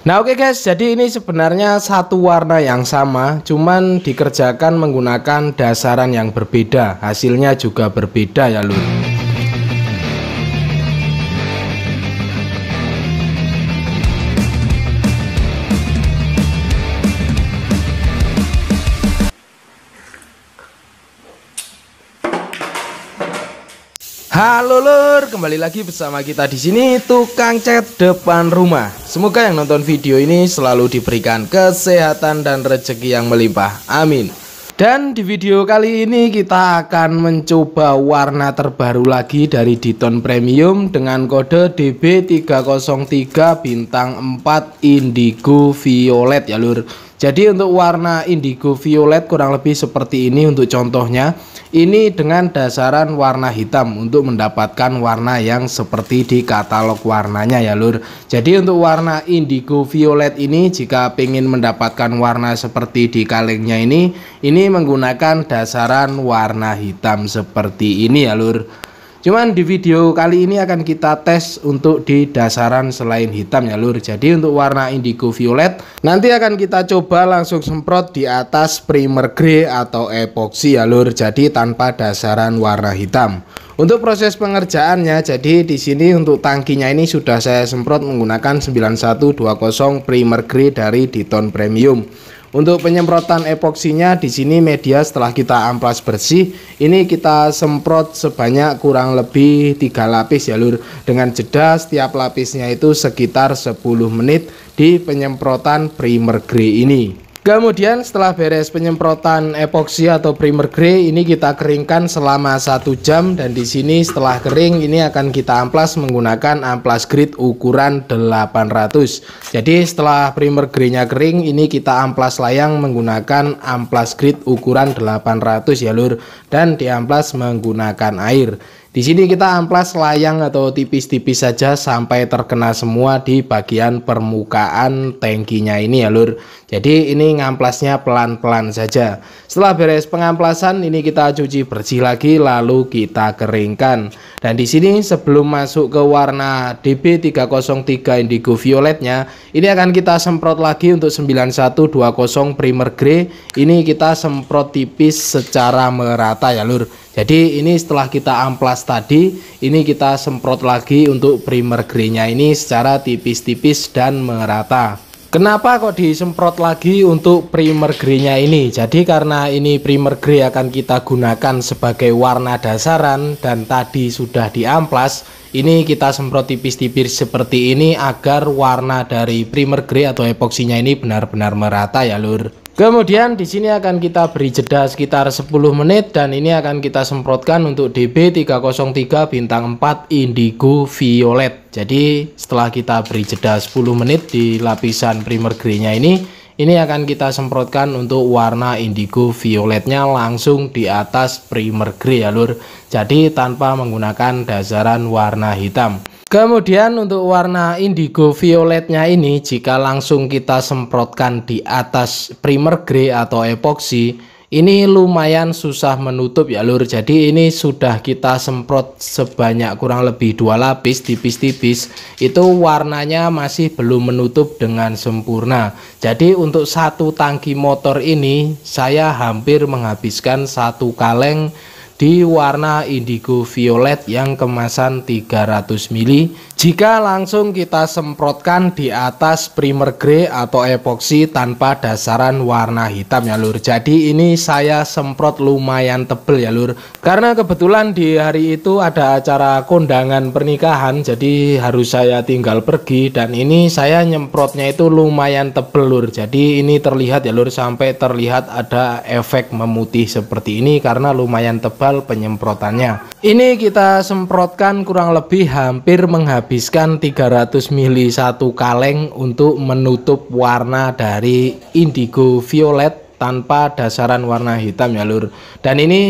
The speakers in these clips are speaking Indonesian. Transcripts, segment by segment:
Nah oke okay guys, jadi ini sebenarnya satu warna yang sama, cuman dikerjakan menggunakan dasaran yang berbeda, hasilnya juga berbeda ya lur. Halo lur, kembali lagi bersama kita di sini tukang cat depan rumah. Semoga yang nonton video ini selalu diberikan kesehatan dan rezeki yang melimpah. Amin. Dan di video kali ini kita akan mencoba warna terbaru lagi dari Diton Premium dengan kode DB303 bintang 4 indigo violet ya lur. Jadi untuk warna indigo violet kurang lebih seperti ini untuk contohnya. Ini dengan dasaran warna hitam untuk mendapatkan warna yang seperti di katalog warnanya ya lur. Jadi untuk warna indigo violet ini jika ingin mendapatkan warna seperti di kalengnya ini, ini menggunakan dasaran warna hitam seperti ini ya lur. Cuman di video kali ini akan kita tes untuk di dasaran selain hitam ya lur. Jadi untuk warna indigo violet nanti akan kita coba langsung semprot di atas primer grey atau epoxy ya lur. Jadi tanpa dasaran warna hitam. Untuk proses pengerjaannya, jadi di sini untuk tangkinya ini sudah saya semprot menggunakan 9120 primer grey dari Diton Premium. Untuk penyemprotan epoksinya di sini media setelah kita amplas bersih, ini kita semprot sebanyak kurang lebih tiga lapis ya Lur. Dengan jeda setiap lapisnya itu sekitar 10 menit di penyemprotan primer grey ini. Kemudian setelah beres penyemprotan epoksi atau primer grey ini kita keringkan selama satu jam dan di sini setelah kering ini akan kita amplas menggunakan amplas grid ukuran 800. Jadi setelah primer greynya kering ini kita amplas layang menggunakan amplas grid ukuran 800 ya lur dan diamplas menggunakan air. Di sini kita amplas layang atau tipis-tipis saja sampai terkena semua di bagian permukaan tangkinya ini ya lur. Jadi ini ngamplasnya pelan-pelan saja. Setelah beres pengamplasan ini kita cuci bersih lagi lalu kita keringkan. Dan di sini sebelum masuk ke warna DB303 indigo violetnya ini akan kita semprot lagi untuk 9120 primer grey. Ini kita semprot tipis secara merata ya lur. Jadi ini setelah kita amplas tadi, ini kita semprot lagi untuk primer grey-nya ini secara tipis-tipis dan merata. Kenapa kok disemprot lagi untuk primer grey-nya ini? Jadi karena ini primer grey akan kita gunakan sebagai warna dasaran dan tadi sudah diamplas, ini kita semprot tipis-tipis seperti ini agar warna dari primer grey atau epoksinya ini benar-benar merata ya lur. Kemudian di sini akan kita beri jeda sekitar 10 menit dan ini akan kita semprotkan untuk DB 303 bintang 4 indigo violet. Jadi setelah kita beri jeda 10 menit di lapisan primer grey-nya ini, ini akan kita semprotkan untuk warna indigo violetnya langsung di atas primer grey ya lur. Jadi tanpa menggunakan dasaran warna hitam. Kemudian untuk warna indigo violetnya ini jika langsung kita semprotkan di atas primer grey atau epoxy ini lumayan susah menutup ya lur jadi ini sudah kita semprot sebanyak kurang lebih dua lapis tipis-tipis itu warnanya masih belum menutup dengan sempurna jadi untuk satu tangki motor ini saya hampir menghabiskan satu kaleng di warna indigo violet yang kemasan 300 ml jika langsung kita semprotkan di atas primer grey atau epoxy tanpa dasaran warna hitam ya lur jadi ini saya semprot lumayan tebel ya lur karena kebetulan di hari itu ada acara kondangan pernikahan jadi harus saya tinggal pergi dan ini saya nyemprotnya itu lumayan tebel lur jadi ini terlihat ya lur sampai terlihat ada efek memutih seperti ini karena lumayan tebal penyemprotannya. Ini kita semprotkan kurang lebih hampir menghabiskan 300 ml satu kaleng untuk menutup warna dari indigo violet tanpa dasaran warna hitam ya lur. Dan ini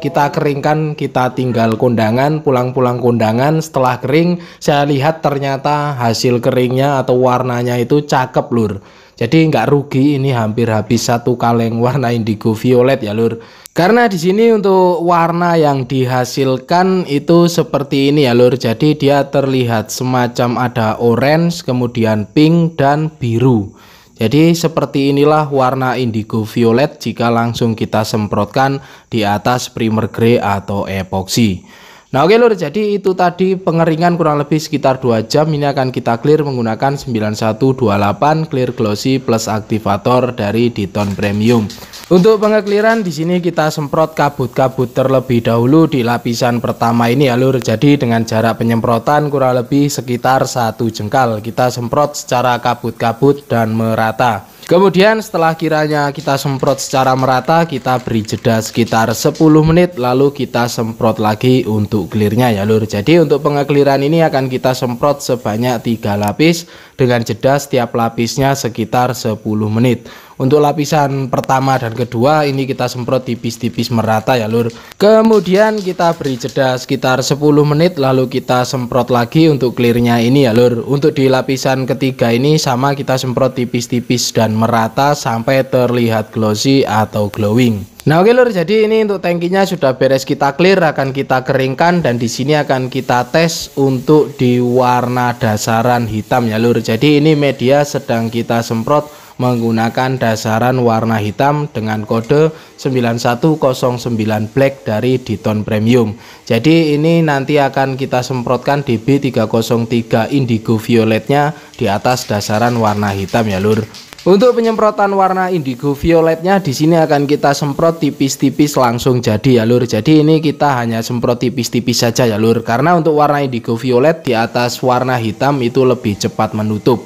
kita keringkan kita tinggal kondangan pulang-pulang kondangan setelah kering saya lihat ternyata hasil keringnya atau warnanya itu cakep lur jadi nggak rugi ini hampir habis satu kaleng warna indigo violet ya lur. Karena di sini untuk warna yang dihasilkan itu seperti ini ya lur. Jadi dia terlihat semacam ada orange, kemudian pink dan biru. Jadi seperti inilah warna indigo violet jika langsung kita semprotkan di atas primer grey atau epoxy. Nah oke lur, jadi itu tadi pengeringan kurang lebih sekitar 2 jam ini akan kita clear menggunakan 9128 clear glossy plus aktivator dari Diton Premium. Untuk pengekliran di sini kita semprot kabut-kabut terlebih dahulu di lapisan pertama ini ya lur. Jadi dengan jarak penyemprotan kurang lebih sekitar satu jengkal kita semprot secara kabut-kabut dan merata. Kemudian setelah kiranya kita semprot secara merata, kita beri jeda sekitar 10 menit lalu kita semprot lagi untuk clearnya ya lur. Jadi untuk pengekliran ini akan kita semprot sebanyak tiga lapis dengan jeda setiap lapisnya sekitar 10 menit. Untuk lapisan pertama dan kedua ini kita semprot tipis-tipis merata ya lur. Kemudian kita beri jeda sekitar 10 menit lalu kita semprot lagi untuk clearnya ini ya lur. Untuk di lapisan ketiga ini sama kita semprot tipis-tipis dan merata sampai terlihat glossy atau glowing. Nah oke lur, jadi ini untuk tangkinya sudah beres kita clear, akan kita keringkan dan di sini akan kita tes untuk di warna dasaran hitam ya lur. Jadi ini media sedang kita semprot menggunakan dasaran warna hitam dengan kode 9109 black dari Diton Premium jadi ini nanti akan kita semprotkan DB303 indigo violetnya di atas dasaran warna hitam ya lur untuk penyemprotan warna indigo violetnya di sini akan kita semprot tipis-tipis langsung jadi ya lur. Jadi ini kita hanya semprot tipis-tipis saja ya lur karena untuk warna indigo violet di atas warna hitam itu lebih cepat menutup.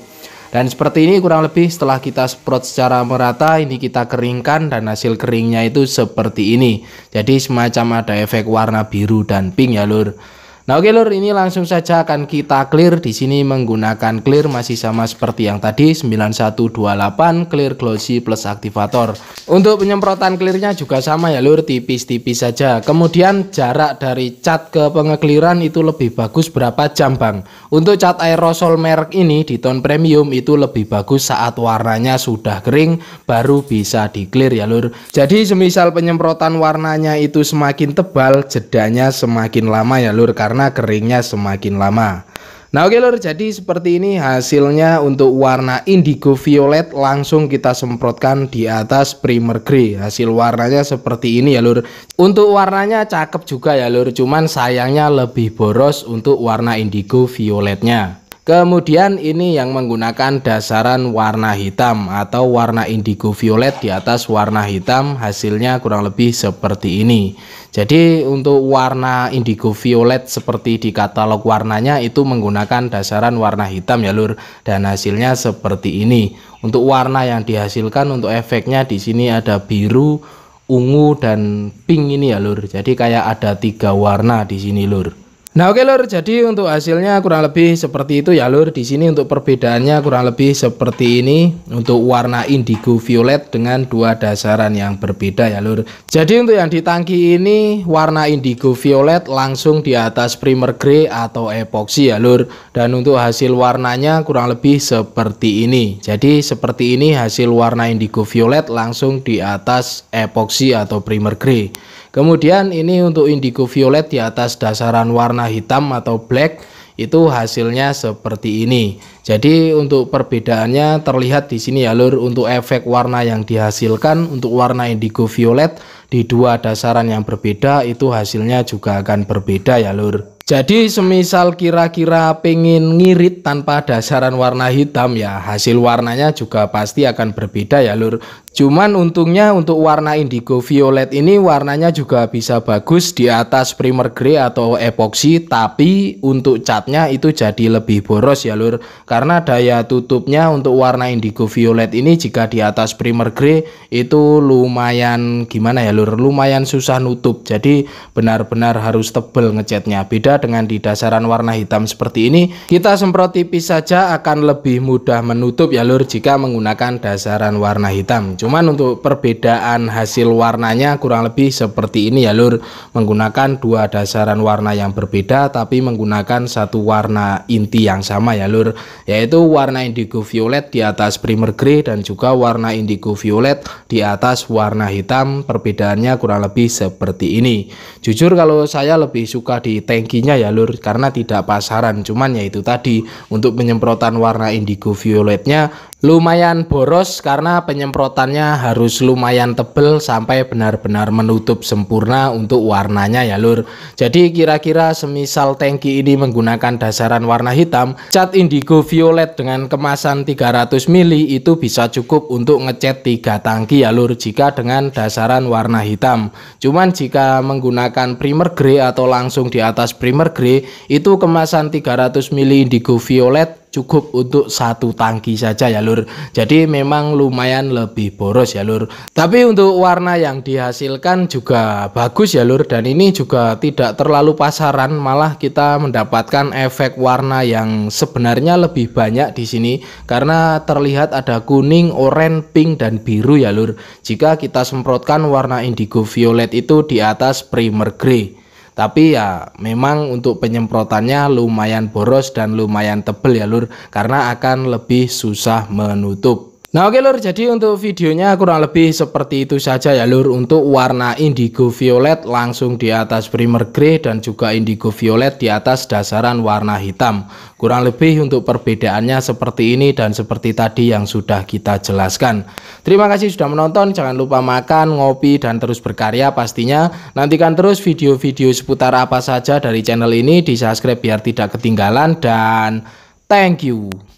Dan seperti ini kurang lebih setelah kita semprot secara merata ini kita keringkan dan hasil keringnya itu seperti ini. Jadi semacam ada efek warna biru dan pink ya lur. Nah, oke Lur, ini langsung saja akan kita clear di sini menggunakan clear masih sama seperti yang tadi 9128 clear glossy plus aktivator. Untuk penyemprotan clearnya juga sama ya Lur, tipis-tipis saja. Kemudian jarak dari cat ke pengekliran itu lebih bagus berapa jam, Bang? Untuk cat aerosol merek ini di tone premium itu lebih bagus saat warnanya sudah kering baru bisa di clear ya Lur. Jadi semisal penyemprotan warnanya itu semakin tebal, jedanya semakin lama ya Lur karena karena keringnya semakin lama. Nah oke lor, jadi seperti ini hasilnya untuk warna indigo violet langsung kita semprotkan di atas primer grey. Hasil warnanya seperti ini ya lor. Untuk warnanya cakep juga ya lor, cuman sayangnya lebih boros untuk warna indigo violetnya. Kemudian ini yang menggunakan dasaran warna hitam atau warna indigo violet di atas warna hitam hasilnya kurang lebih seperti ini. Jadi untuk warna indigo violet seperti di katalog warnanya itu menggunakan dasaran warna hitam ya lur dan hasilnya seperti ini. Untuk warna yang dihasilkan untuk efeknya di sini ada biru, ungu dan pink ini ya lur. Jadi kayak ada tiga warna di sini lur. Nah oke okay, lur, jadi untuk hasilnya kurang lebih seperti itu ya lur. Di sini untuk perbedaannya kurang lebih seperti ini untuk warna indigo violet dengan dua dasaran yang berbeda ya lur. Jadi untuk yang di tangki ini warna indigo violet langsung di atas primer grey atau epoxy ya lur. Dan untuk hasil warnanya kurang lebih seperti ini. Jadi seperti ini hasil warna indigo violet langsung di atas epoxy atau primer grey. Kemudian ini untuk indigo violet di atas dasaran warna warna hitam atau black itu hasilnya seperti ini. Jadi untuk perbedaannya terlihat di sini ya Lur untuk efek warna yang dihasilkan untuk warna indigo violet di dua dasaran yang berbeda itu hasilnya juga akan berbeda ya Lur. Jadi semisal kira-kira pengen ngirit tanpa dasaran warna hitam ya hasil warnanya juga pasti akan berbeda ya lur Cuman untungnya untuk warna indigo violet ini warnanya juga bisa bagus di atas primer grey atau epoxy Tapi untuk catnya itu jadi lebih boros ya lur Karena daya tutupnya untuk warna indigo violet ini jika di atas primer grey itu lumayan gimana ya lur Lumayan susah nutup jadi benar-benar harus tebel ngecatnya Beda dengan di dasaran warna hitam seperti ini kita semprot tipis saja akan lebih mudah menutup ya lur jika menggunakan dasaran warna hitam cuman untuk perbedaan hasil warnanya kurang lebih seperti ini ya lur menggunakan dua dasaran warna yang berbeda tapi menggunakan satu warna inti yang sama ya lur yaitu warna indigo violet di atas primer grey dan juga warna indigo violet di atas warna hitam perbedaannya kurang lebih seperti ini jujur kalau saya lebih suka di tangki intinya ya lur karena tidak pasaran cuman ya itu tadi untuk penyemprotan warna indigo violetnya lumayan boros karena penyemprotannya harus lumayan tebel sampai benar-benar menutup sempurna untuk warnanya ya lur jadi kira-kira semisal tangki ini menggunakan dasaran warna hitam cat indigo violet dengan kemasan 300 mili itu bisa cukup untuk ngecat tiga tangki ya lur jika dengan dasaran warna hitam cuman jika menggunakan primer grey atau langsung di atas primer grey itu kemasan 300 mili indigo violet cukup untuk satu tangki saja ya lur jadi memang lumayan lebih boros ya lur tapi untuk warna yang dihasilkan juga bagus ya lur dan ini juga tidak terlalu pasaran malah kita mendapatkan efek warna yang sebenarnya lebih banyak di sini karena terlihat ada kuning oranye pink dan biru ya lur jika kita semprotkan warna indigo violet itu di atas primer grey tapi ya memang untuk penyemprotannya lumayan boros dan lumayan tebel ya lur karena akan lebih susah menutup Nah oke lur, jadi untuk videonya kurang lebih seperti itu saja ya lur Untuk warna indigo violet langsung di atas primer grey dan juga indigo violet di atas dasaran warna hitam Kurang lebih untuk perbedaannya seperti ini dan seperti tadi yang sudah kita jelaskan Terima kasih sudah menonton, jangan lupa makan, ngopi, dan terus berkarya pastinya Nantikan terus video-video seputar apa saja dari channel ini di subscribe biar tidak ketinggalan dan thank you